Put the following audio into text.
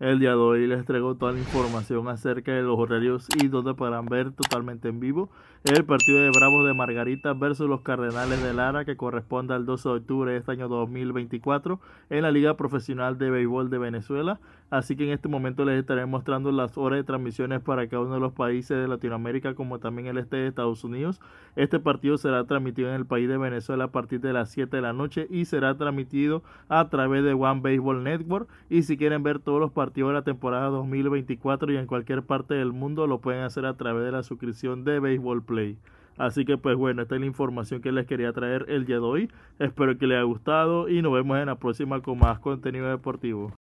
El día de hoy les traigo toda la información acerca de los horarios y donde podrán ver totalmente en vivo el partido de Bravos de Margarita versus los Cardenales de Lara que corresponde al 12 de octubre de este año 2024 en la Liga Profesional de Béisbol de Venezuela. Así que en este momento les estaré mostrando las horas de transmisiones para cada uno de los países de Latinoamérica como también el este de Estados Unidos. Este partido será transmitido en el país de Venezuela a partir de las 7 de la noche y será transmitido a través de One Baseball Network. Y si quieren ver todos los partidos de la temporada 2024 y en cualquier parte del mundo lo pueden hacer a través de la suscripción de Baseball Play. Así que pues bueno, esta es la información que les quería traer el día de hoy. Espero que les haya gustado y nos vemos en la próxima con más contenido deportivo.